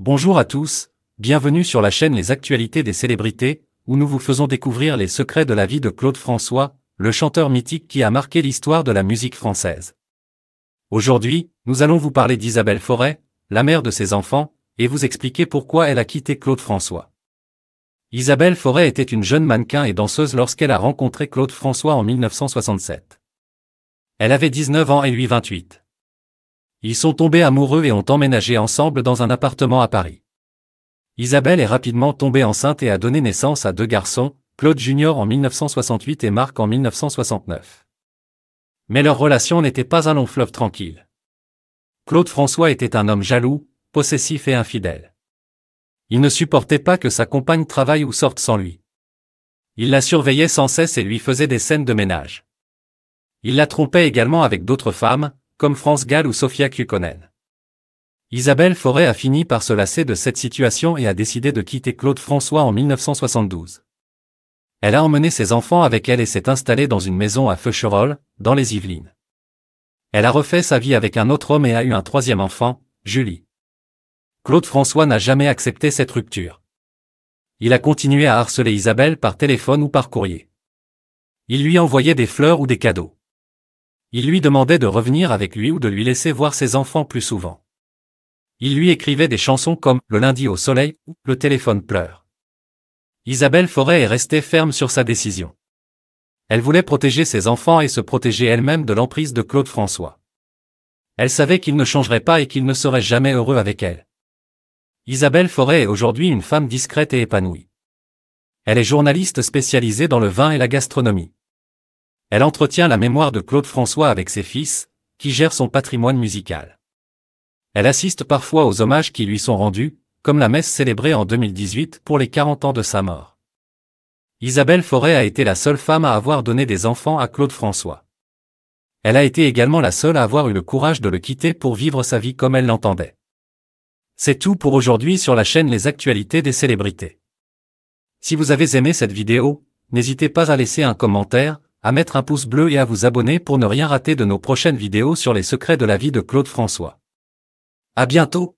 Bonjour à tous, bienvenue sur la chaîne Les Actualités des Célébrités, où nous vous faisons découvrir les secrets de la vie de Claude François, le chanteur mythique qui a marqué l'histoire de la musique française. Aujourd'hui, nous allons vous parler d'Isabelle Forêt, la mère de ses enfants, et vous expliquer pourquoi elle a quitté Claude François. Isabelle Forêt était une jeune mannequin et danseuse lorsqu'elle a rencontré Claude François en 1967. Elle avait 19 ans et lui 28. Ils sont tombés amoureux et ont emménagé ensemble dans un appartement à Paris. Isabelle est rapidement tombée enceinte et a donné naissance à deux garçons, Claude Junior en 1968 et Marc en 1969. Mais leur relation n'était pas un long fleuve tranquille. Claude François était un homme jaloux, possessif et infidèle. Il ne supportait pas que sa compagne travaille ou sorte sans lui. Il la surveillait sans cesse et lui faisait des scènes de ménage. Il la trompait également avec d'autres femmes, comme France Gall ou Sophia Kukkonen. Isabelle Forêt a fini par se lasser de cette situation et a décidé de quitter Claude François en 1972. Elle a emmené ses enfants avec elle et s'est installée dans une maison à Feucherolles, dans les Yvelines. Elle a refait sa vie avec un autre homme et a eu un troisième enfant, Julie. Claude François n'a jamais accepté cette rupture. Il a continué à harceler Isabelle par téléphone ou par courrier. Il lui envoyait des fleurs ou des cadeaux. Il lui demandait de revenir avec lui ou de lui laisser voir ses enfants plus souvent. Il lui écrivait des chansons comme Le lundi au soleil ou Le téléphone pleure. Isabelle Forêt est restée ferme sur sa décision. Elle voulait protéger ses enfants et se protéger elle-même de l'emprise de Claude François. Elle savait qu'il ne changerait pas et qu'il ne serait jamais heureux avec elle. Isabelle Forêt est aujourd'hui une femme discrète et épanouie. Elle est journaliste spécialisée dans le vin et la gastronomie. Elle entretient la mémoire de Claude François avec ses fils, qui gèrent son patrimoine musical. Elle assiste parfois aux hommages qui lui sont rendus, comme la messe célébrée en 2018 pour les 40 ans de sa mort. Isabelle Forêt a été la seule femme à avoir donné des enfants à Claude François. Elle a été également la seule à avoir eu le courage de le quitter pour vivre sa vie comme elle l'entendait. C'est tout pour aujourd'hui sur la chaîne Les Actualités des Célébrités. Si vous avez aimé cette vidéo, n'hésitez pas à laisser un commentaire, à mettre un pouce bleu et à vous abonner pour ne rien rater de nos prochaines vidéos sur les secrets de la vie de Claude François. À bientôt!